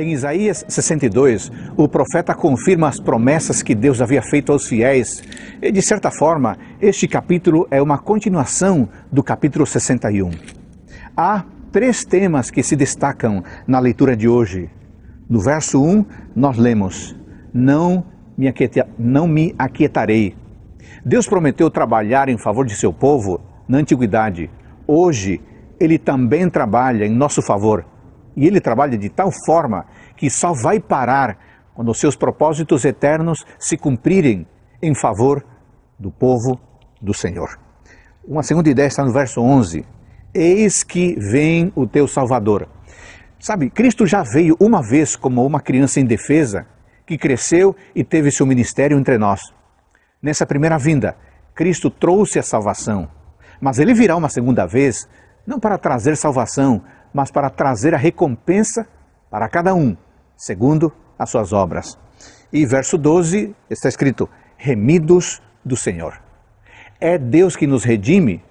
Em Isaías 62, o profeta confirma as promessas que Deus havia feito aos fiéis. E, de certa forma, este capítulo é uma continuação do capítulo 61. Há três temas que se destacam na leitura de hoje. No verso 1, nós lemos: Não me, aquieta, não me aquietarei. Deus prometeu trabalhar em favor de seu povo na antiguidade. Hoje, ele também trabalha em nosso favor e ele trabalha de tal forma que só vai parar quando os seus propósitos eternos se cumprirem em favor do povo do Senhor. Uma segunda ideia está no verso 11. Eis que vem o teu Salvador. Sabe, Cristo já veio uma vez como uma criança indefesa que cresceu e teve seu ministério entre nós. Nessa primeira vinda, Cristo trouxe a salvação, mas ele virá uma segunda vez não para trazer salvação, mas para trazer a recompensa para cada um, segundo as suas obras. E verso 12 está escrito: remidos do Senhor. É Deus que nos redime.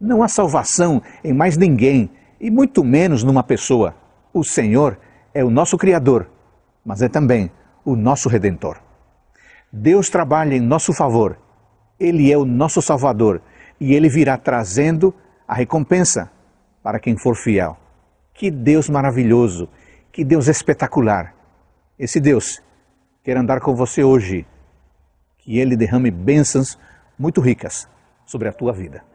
Não há salvação em mais ninguém, e muito menos numa pessoa. O Senhor é o nosso Criador, mas é também o nosso Redentor. Deus trabalha em nosso favor, Ele é o nosso Salvador e Ele virá trazendo a recompensa para quem for fiel. Que Deus maravilhoso, que Deus espetacular. Esse Deus quer andar com você hoje, que Ele derrame bênçãos muito ricas sobre a tua vida.